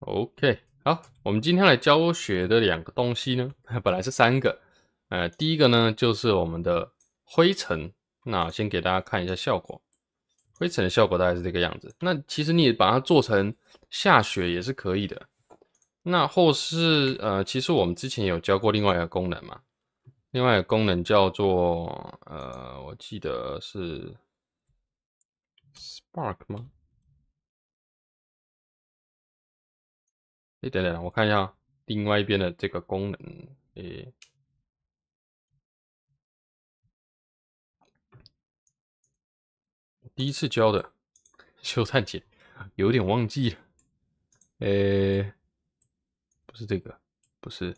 OK，好，我们今天来教学的两个东西呢，本来是三个，呃，第一个呢就是我们的灰尘，那先给大家看一下效果，灰尘的效果大概是这个样子。那其实你把它做成下雪也是可以的，那或是呃，其实我们之前有教过另外一个功能嘛，另外一个功能叫做呃，我记得是 Spark 吗？你等等，我看一下另外一边的这个功能。哎，第一次教的修碳碱，有点忘记了。哎，不是这个，不是。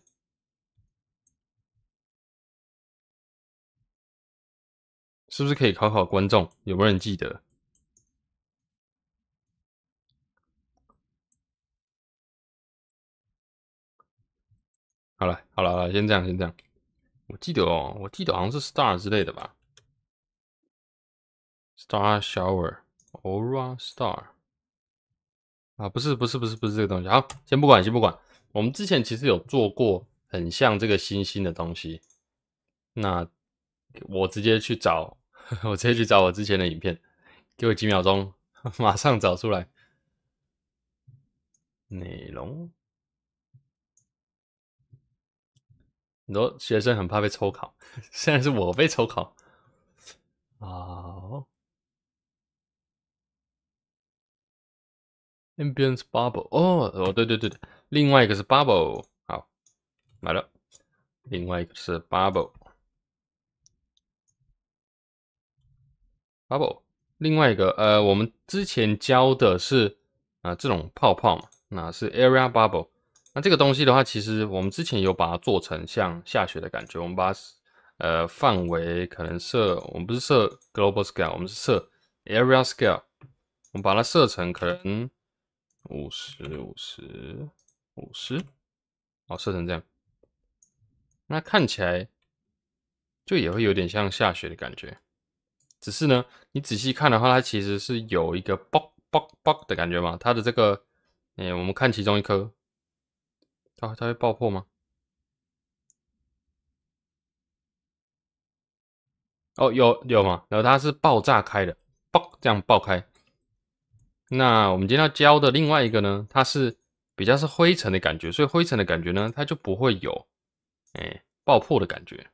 是不是可以考考观众，有没有人记得？好了，好了，先这样，先这样。我记得哦，我记得好像是 star 之类的吧，star shower，aurora star。啊，不是，不是，不是，不是这个东西。好，先不管，先不管。我们之前其实有做过很像这个星星的东西。那我直接去找，我直接去找我之前的影片，给我几秒钟，马上找出来。内容。很多学生很怕被抽考，现在是我被抽考啊！Ambience bubble，哦哦对对对，另外一个是 bubble，好，买了。另外一个是 bubble，bubble。另外一个呃，我们之前教的是啊这种泡泡嘛，那是 area bubble。那这个东西的话，其实我们之前有把它做成像下雪的感觉。我们把呃范围可能设，我们不是设 global scale，我们是设 area scale。我们把它设成可能五十五十五十，哦，设成这样。那看起来就也会有点像下雪的感觉。只是呢，你仔细看的话，它其实是有一个 bug bug b o 爆的感觉嘛。它的这个，哎，我们看其中一颗。它它会爆破吗？哦，有有吗？然后它是爆炸开的，爆这样爆开。那我们今天要教的另外一个呢，它是比较是灰尘的感觉，所以灰尘的感觉呢，它就不会有哎爆破的感觉，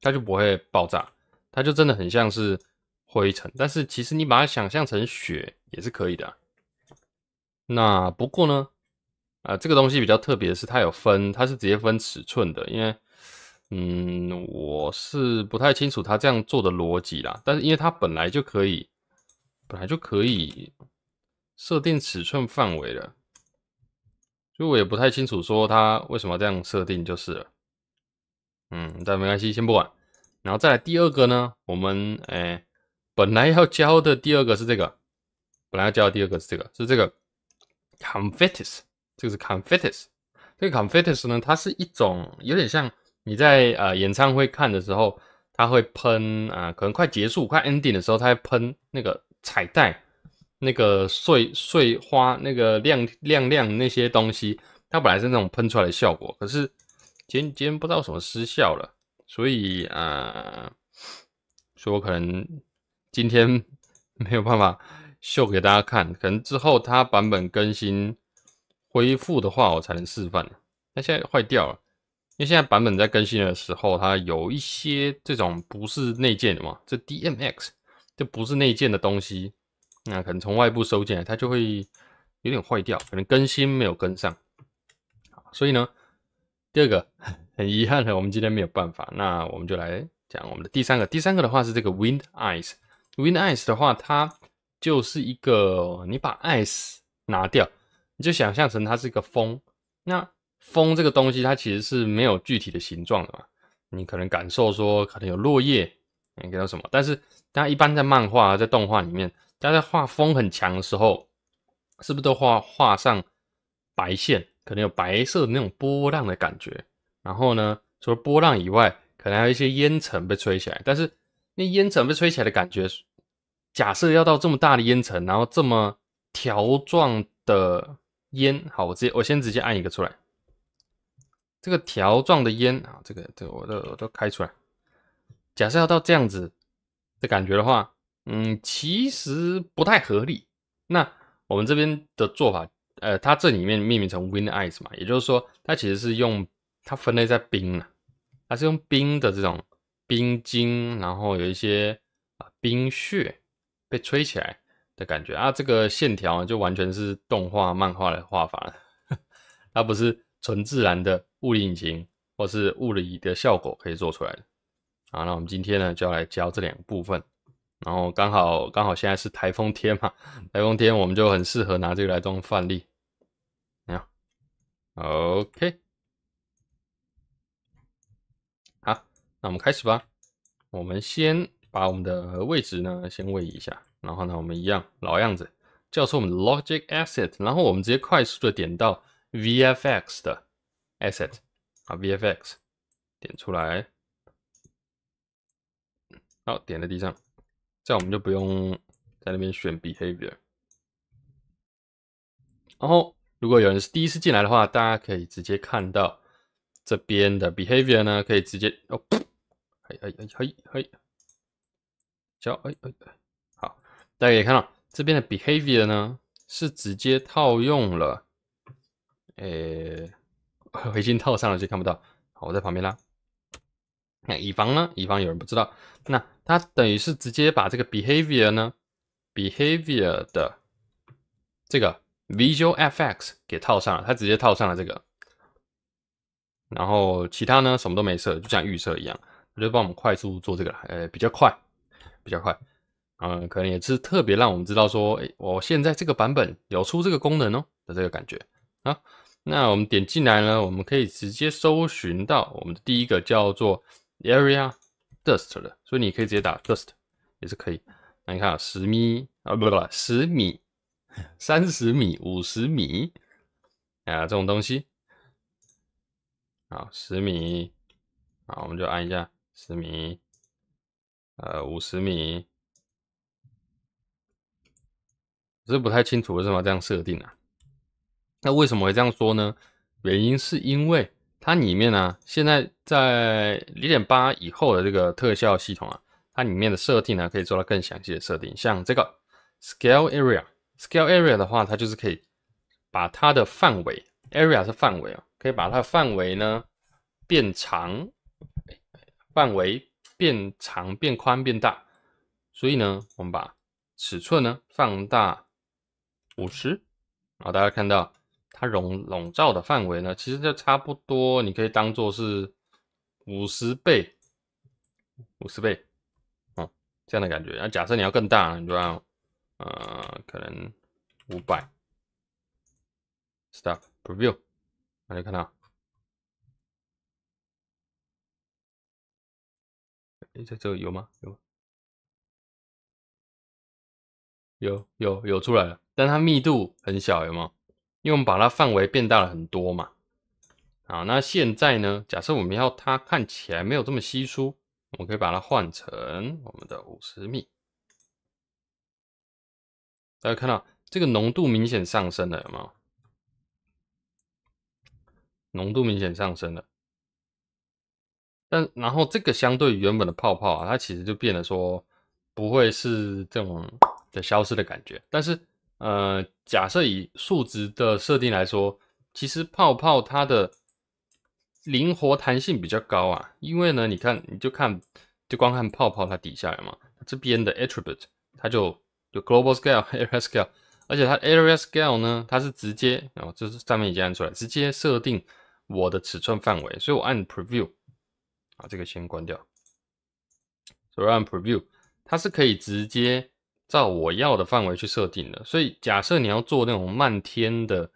它就不会爆炸，它就真的很像是灰尘。但是其实你把它想象成雪也是可以的。那不过呢？啊，这个东西比较特别的是，它有分，它是直接分尺寸的，因为，嗯，我是不太清楚它这样做的逻辑啦。但是因为它本来就可以，本来就可以设定尺寸范围了，所以我也不太清楚说它为什么这样设定就是了。嗯，但没关系，先不管。然后再来第二个呢，我们诶本来要教的第二个是这个，本来要教的第二个是这个，是这个，Confetti。这个是 confetti，这个 confetti 呢，它是一种有点像你在呃演唱会看的时候，它会喷啊，可能快结束、快 ending 的时候，它会喷那个彩带、那个碎碎花、那个亮亮亮那些东西。它本来是那种喷出来的效果，可是今今天不知道什么失效了，所以啊，所以我可能今天 没有办法秀给大家看，可能之后它版本更新。恢复的话，我才能示范。那现在坏掉了，因为现在版本在更新的时候，它有一些这种不是内建的嘛，这 DMX 就不是内建的东西，那可能从外部收进来，它就会有点坏掉，可能更新没有跟上。所以呢，第二个很遗憾的，我们今天没有办法。那我们就来讲我们的第三个，第三个的话是这个 Wind i c e Wind i c e 的话，它就是一个你把 Ice 拿掉。你就想象成它是一个风，那风这个东西它其实是没有具体的形状的嘛。你可能感受说可能有落叶，你个到什么？但是大家一般在漫画在动画里面，大家画风很强的时候，是不是都画画上白线？可能有白色的那种波浪的感觉。然后呢，除了波浪以外，可能还有一些烟尘被吹起来。但是那烟尘被吹起来的感觉，假设要到这么大的烟尘，然后这么条状的。烟，好，我直接，我先直接按一个出来，这个条状的烟啊，这个，这我都，我都开出来。假设要到这样子的感觉的话，嗯，其实不太合理。那我们这边的做法，呃，它这里面命名成 Wind Eyes 嘛，也就是说，它其实是用它分类在冰了，它是用冰的这种冰晶，然后有一些啊冰雪被吹起来。的感觉啊，这个线条呢，就完全是动画漫画的画法，它不是纯自然的物理引擎或是物理的效果可以做出来的。啊，那我们今天呢，就要来教这两部分，然后刚好刚好现在是台风天嘛，台风天我们就很适合拿这个来当范例。你看，OK，好，那我们开始吧。我们先把我们的位置呢，先位移一下。然后呢，我们一样老样子，叫出我们的 Logic Asset，然后我们直接快速的点到 VFX 的 Asset，啊 VFX 点出来，好，点在地上，这样我们就不用在那边选 Behavior。然后，如果有人是第一次进来的话，大家可以直接看到这边的 Behavior 呢，可以直接哦，嘿，嘿，嘿，嘿，嘿，叫，哎，哎。大家可以看到，这边的 behavior 呢，是直接套用了。诶，回信套上了就看不到。好，我在旁边啦。那以防呢？以防有人不知道。那他等于是直接把这个 behavior 呢，behavior 的这个 visual FX 给套上了，他直接套上了这个。然后其他呢，什么都没设，就像预设一样。我就帮我们快速做这个了，比较快，比较快。嗯，可能也是特别让我们知道说，哎，我现在这个版本有出这个功能哦的这个感觉啊。那我们点进来呢，我们可以直接搜寻到我们的第一个叫做 Area Dust 的，所以你可以直接打 Dust 也是可以。那你看啊，十米啊，不不不，十米、三十米、五十米啊这种东西啊，十米啊，我们就按一下十米，呃，五十米。我是不太清楚为什么这样设定啊？那为什么会这样说呢？原因是因为它里面啊，现在在零点八以后的这个特效系统啊，它里面的设定呢，可以做到更详细的设定。像这个 scale area，scale area 的话，它就是可以把它的范围 area 是范围啊，可以把它的范围呢变长，范围变长、变宽、变大。所以呢，我们把尺寸呢放大。五十，好，大家看到它笼笼罩的范围呢，其实就差不多，你可以当做是五十倍，五十倍，嗯，这样的感觉。那假设你要更大，你就按，呃，可能五百。s t o p preview，大家看到，哎，这这有吗？有吗？有，有，有出来了。但它密度很小，有没有？因为我们把它范围变大了很多嘛。啊，那现在呢？假设我们要它看起来没有这么稀疏，我们可以把它换成我们的五十米。大家看到这个浓度明显上升了，有没有？浓度明显上升了。但然后这个相对原本的泡泡啊，它其实就变得说不会是这种的消失的感觉，但是。呃，假设以数值的设定来说，其实泡泡它的灵活弹性比较高啊，因为呢，你看，你就看，就光看泡泡它底下嘛，这边的 attribute 它就有 global scale area scale，而且它 area scale 呢，它是直接，哦，就是上面已经按出来，直接设定我的尺寸范围，所以我按 preview 啊，这个先关掉，所以按 preview，它是可以直接。照我要的范围去设定的，所以假设你要做那种漫天的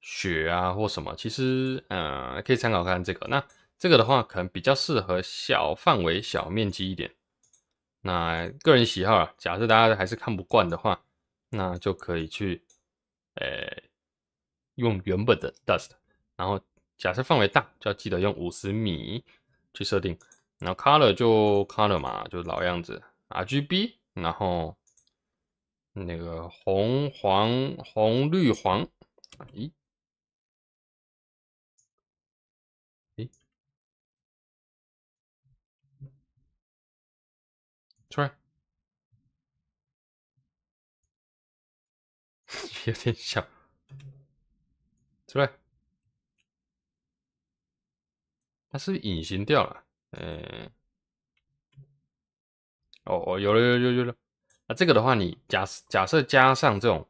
雪啊或什么，其实呃可以参考看这个。那这个的话可能比较适合小范围、小面积一点。那个人喜好啊，假设大家还是看不惯的话，那就可以去呃用原本的 dust，然后假设范围大就要记得用五十米去设定，然后 color 就 color 嘛，就老样子 R、G、B，然后。那个红黄红绿黄，咦？咦？出来，有点小，出来，它是隐形掉了，嗯，哦哦，有了有了有了。那这个的话，你假假设加上这种，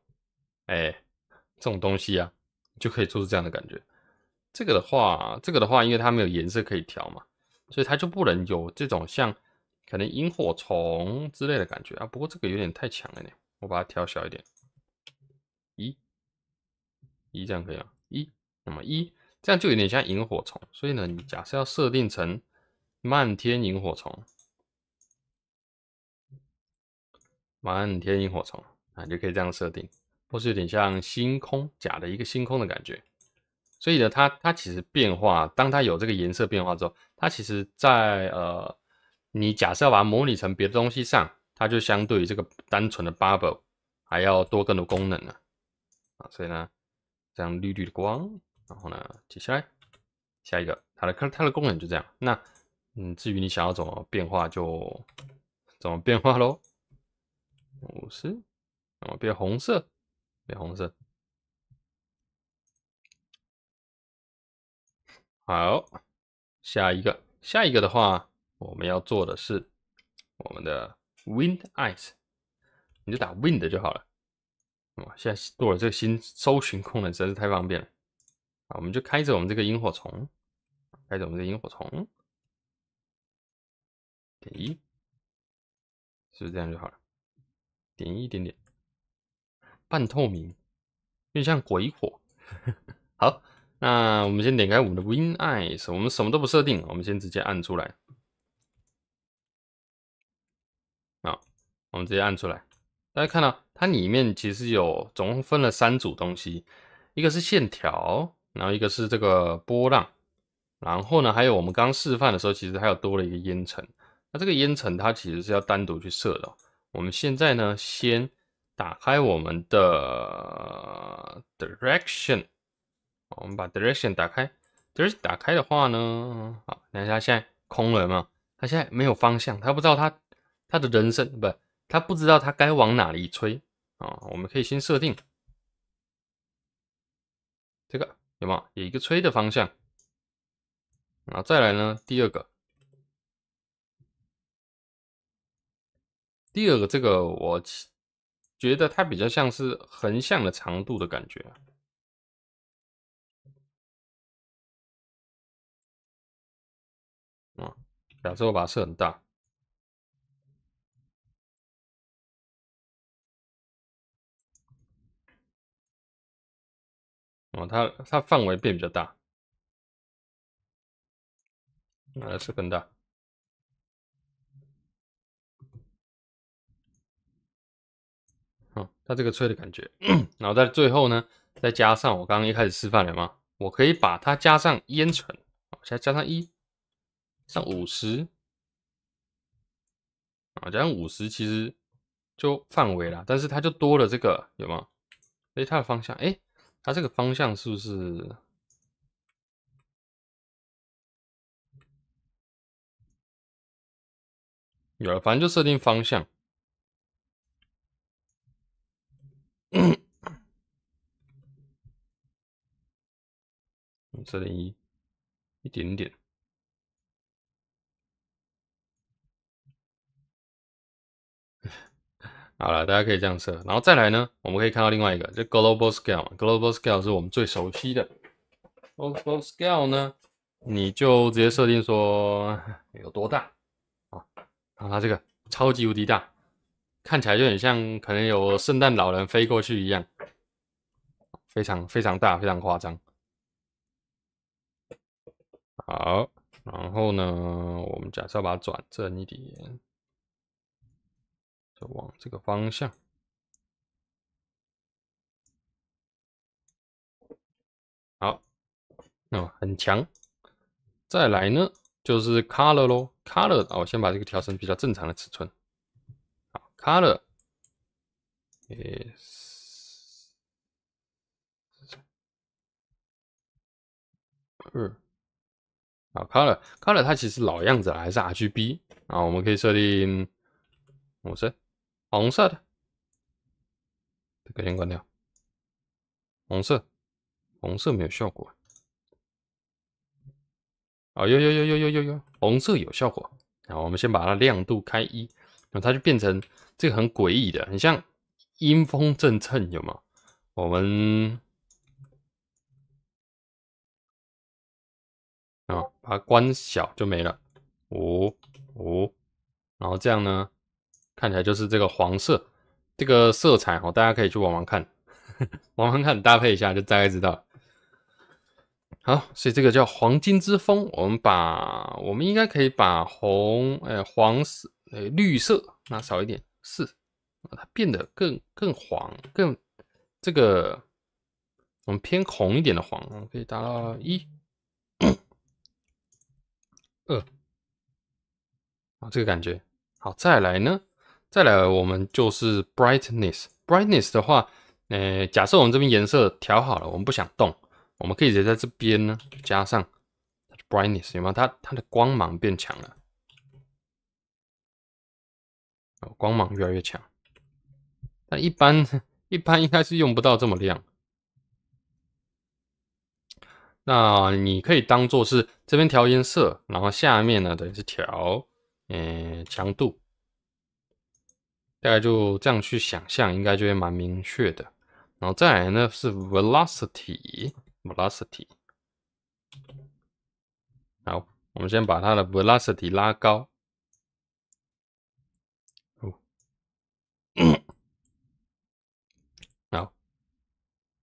哎，这种东西啊，就可以做出这样的感觉。这个的话，这个的话，因为它没有颜色可以调嘛，所以它就不能有这种像可能萤火虫之类的感觉啊。不过这个有点太强了呢，我把它调小一点，一，一这样可以吗？一，那么一这样就有点像萤火虫。所以呢，你假设要设定成漫天萤火虫。满天萤火虫啊，你就可以这样设定，或是有点像星空假的一个星空的感觉。所以呢，它它其实变化，当它有这个颜色变化之后，它其实在呃，你假设把它模拟成别的东西上，它就相对于这个单纯的 bubble 还要多更多功能呢。啊，所以呢，这样绿绿的光，然后呢，接下来下一个它的它的功能就这样。那嗯，至于你想要怎么变化就怎么变化喽。五十，我变红色，变红色。好，下一个，下一个的话，我们要做的是我们的 Wind Eyes，你就打 Wind 就好了。哇，现在多了这个新搜寻功能，实在是太方便了。好，我们就开着我们这个萤火虫，开着我们这萤火虫，点一，不是这样就好了。点一点点，半透明，有点像鬼火。好，那我们先点开我们的 Win I，我们什么都不设定，我们先直接按出来。好，我们直接按出来。大家看到，它里面其实有总共分了三组东西，一个是线条，然后一个是这个波浪，然后呢，还有我们刚刚示范的时候，其实还有多了一个烟尘。那这个烟尘，它其实是要单独去设的。我们现在呢，先打开我们的 direction，我们把 direction 打开。direction 打开的话呢，好，看它现在空了嘛，它他现在没有方向，他不知道他他的人生，不，他不知道他该往哪里吹啊。我们可以先设定这个有没有？有一个吹的方向。那再来呢？第二个。第二个，这个我觉得它比较像是横向的长度的感觉。嗯，两只尾把是很大。哦，它它范围变比较大，那是更大。它这个吹的感觉，然后在最后呢，再加上我刚刚一开始示范了吗？我可以把它加上烟尘，啊，在加上一，上五十，啊，加上五十其实就范围了，但是它就多了这个，有吗？诶，它的方向，哎，它这个方向是不是？有了，反正就设定方向。嗯，设点一，一点点。好了，大家可以这样设，然后再来呢，我们可以看到另外一个，就 global scale，global scale 是我们最熟悉的。global scale 呢，你就直接设定说 有多大啊？然后它这个超级无敌大。看起来就很像，可能有圣诞老人飞过去一样，非常非常大，非常夸张。好，然后呢，我们假设把它转正一点，就往这个方向。好，哦，很强。再来呢，就是 color 咯，color 啊，我先把这个调成比较正常的尺寸。Color is 啊，color color 它其实老样子了，还是 RGB 啊。我们可以设定红色，红色的，这个先关掉。红色，红色没有效果。啊，有有有有有有有，红色有效果。啊，我们先把它亮度开一，那它就变成。这个很诡异的，很像阴风阵阵，有吗？我们啊，把它关小就没了。五五，然后这样呢，看起来就是这个黄色，这个色彩哦，大家可以去玩玩看，玩 玩看搭配一下就大概知道。好，所以这个叫黄金之风。我们把，我们应该可以把红、哎黄色、哎绿色拿少一点。四，啊，它变得更更黄，更这个我们偏红一点的黄，我们可以达到一、二啊，这个感觉好。再来呢，再来我们就是 brightness，brightness 的话，呃，假设我们这边颜色调好了，我们不想动，我们可以直接在这边呢加上 brightness，有没有？它它的光芒变强了。光芒越来越强，但一般一般应该是用不到这么亮。那你可以当做是这边调颜色，然后下面呢等于是调嗯强度，大概就这样去想象，应该就会蛮明确的。然后再来呢是 velocity，velocity。好，我们先把它的 velocity 拉高。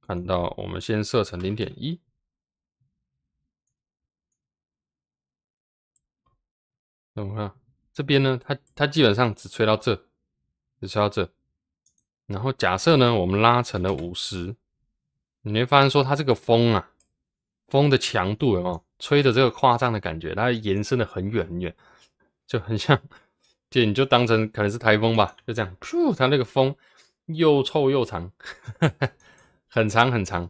看到，我们先设成零点一。我们看这边呢，它它基本上只吹到这，只吹到这。然后假设呢，我们拉成了五十，你会发现说它这个风啊，风的强度哦，吹的这个夸张的感觉，它延伸的很远很远，就很像，就你就当成可能是台风吧，就这样，噗，它那个风又臭又长。很长很长，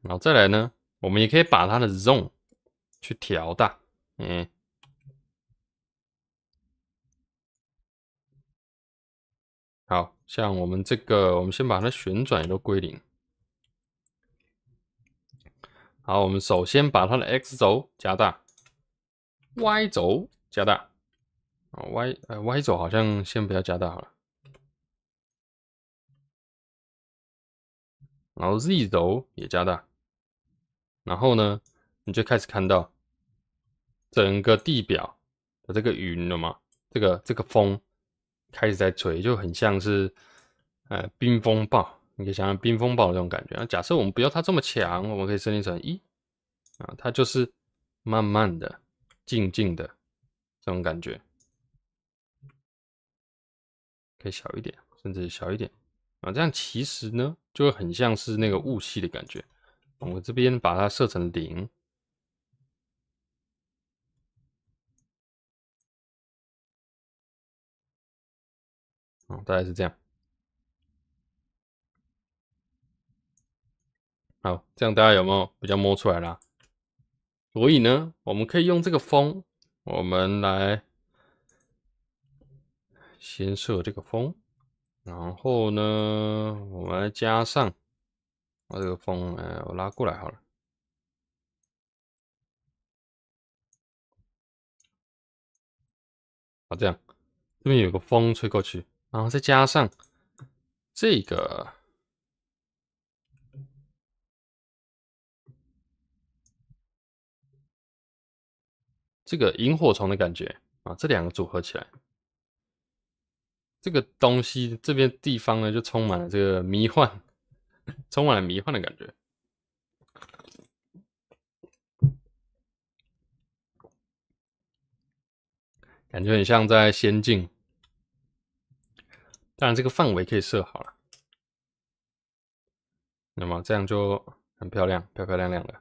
然后再来呢，我们也可以把它的 zoom 去调大，嗯，好像我们这个，我们先把它旋转一个归零，好，我们首先把它的 x 轴加大，y 轴加大，啊 y 呃，y 轴好像先不要加大好了。然后 Z 轴也加大，然后呢，你就开始看到整个地表的这个云了吗？这个这个风开始在吹，就很像是，呃，冰风暴。你可以想想冰风暴的这种感觉。假设我们不要它这么强，我们可以设定成一啊，它就是慢慢的、静静的这种感觉，可以小一点，甚至小一点。啊，这样其实呢，就会很像是那个雾气的感觉。我这边把它设成零，啊，大概是这样。好，这样大家有没有比较摸出来了？所以呢，我们可以用这个风，我们来先设这个风。然后呢，我们加上把这个风，哎，我拉过来好了。好，这样这边有个风吹过去，然后再加上这个这个萤火虫的感觉啊，这两个组合起来。这个东西这边地方呢，就充满了这个迷幻，充满了迷幻的感觉，感觉很像在仙境。当然，这个范围可以设好了，那么这样就很漂亮，漂漂亮亮的，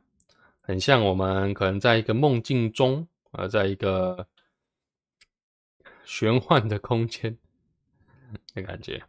很像我们可能在一个梦境中啊，在一个玄幻的空间。我感觉。